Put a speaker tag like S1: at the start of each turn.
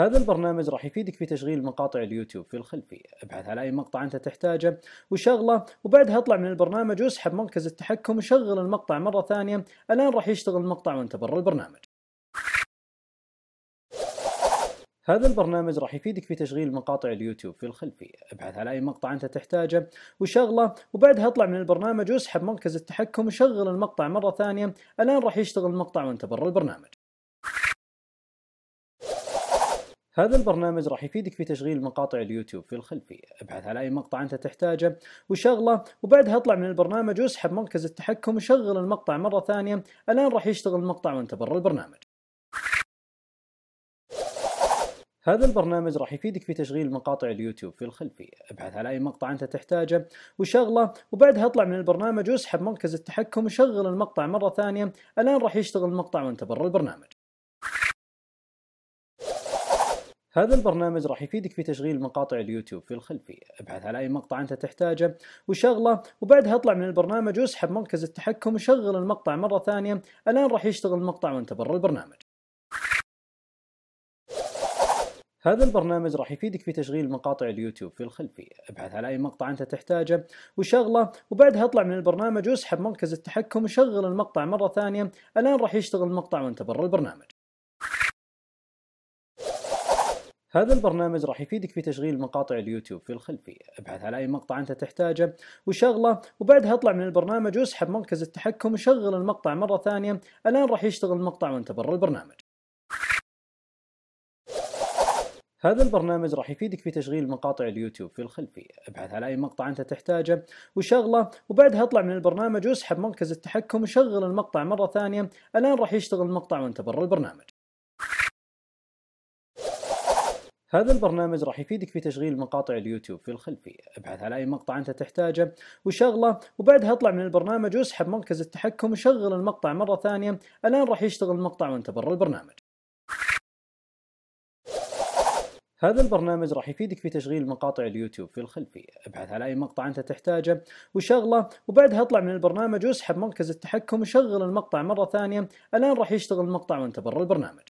S1: هذا البرنامج راح يفيدك في تشغيل مقاطع اليوتيوب في الخلفية ابحث على أي مقطع أنت تحتاجه وشغله وبعدها اطلع من البرنامج واسحب مركز التحكم وشغل المقطع مرة ثانية الآن راح يشتغل المقطع وانت برا البرنامج هذا البرنامج راح يفيدك في تشغيل مقاطع اليوتيوب في الخلفية ابحث على أي مقطع أنت تحتاجه وشغله وبعدها اطلع من البرنامج واسحب مركز التحكم وشغل المقطع مرة ثانية الآن راح يشتغل المقطع وانت برا البرنامج هذا البرنامج راح يفيدك في تشغيل مقاطع اليوتيوب في الخلفية ابحث على أي مقطع أنت تحتاجه وشغله وبعدها اطلع من البرنامج واسحب مركز التحكم وشغل المقطع مرة ثانية الآن راح يشتغل المقطع وانت برا البرنامج هذا البرنامج راح يفيدك في تشغيل مقاطع اليوتيوب في الخلفية ابحث على أي مقطع أنت تحتاجه وشغله وبعدها اطلع من البرنامج واسحب مركز التحكم وشغل المقطع مرة ثانية الآن راح يشتغل المقطع وانت برا البرنامج هذا البرنامج راح يفيدك في تشغيل مقاطع اليوتيوب في الخلفية ابحث على أي مقطع أنت تحتاجه وشغله وبعدها اطلع من البرنامج واسحب مركز التحكم وشغل المقطع مرة ثانية الآن راح يشتغل المقطع وانت برا البرنامج هذا البرنامج راح يفيدك في تشغيل مقاطع اليوتيوب في الخلفية ابحث على أي مقطع أنت تحتاجه وشغله وبعدها اطلع من البرنامج واسحب مركز التحكم وشغل المقطع مرة ثانية الآن راح يشتغل المقطع وانت برا البرنامج هذا البرنامج راح يفيدك في تشغيل مقاطع اليوتيوب في الخلفية ابحث على أي مقطع أنت تحتاجه وشغله وبعدها اطلع من البرنامج واسحب مركز التحكم وشغل المقطع مرة ثانية الآن راح يشتغل المقطع وانت برا البرنامج هذا البرنامج راح يفيدك في تشغيل مقاطع اليوتيوب في الخلفية ابحث على أي مقطع أنت تحتاجه وشغله وبعدها اطلع من البرنامج واسحب مركز التحكم وشغل المقطع مرة ثانية الآن راح يشتغل المقطع وانت برا البرنامج هذا البرنامج راح يفيدك في تشغيل مقاطع اليوتيوب في الخلفية ابحث على أي مقطع أنت تحتاجه وشغله وبعدها اطلع من البرنامج واسحب مركز التحكم وشغل المقطع مرة ثانية الآن راح يشتغل المقطع وانت برا البرنامج هذا البرنامج راح يفيدك في تشغيل مقاطع اليوتيوب في الخلفية ابحث على أي مقطع أنت تحتاجه وشغله وبعدها اطلع من البرنامج واسحب مركز التحكم وشغل المقطع مرة ثانية الآن راح يشتغل المقطع وانت برا البرنامج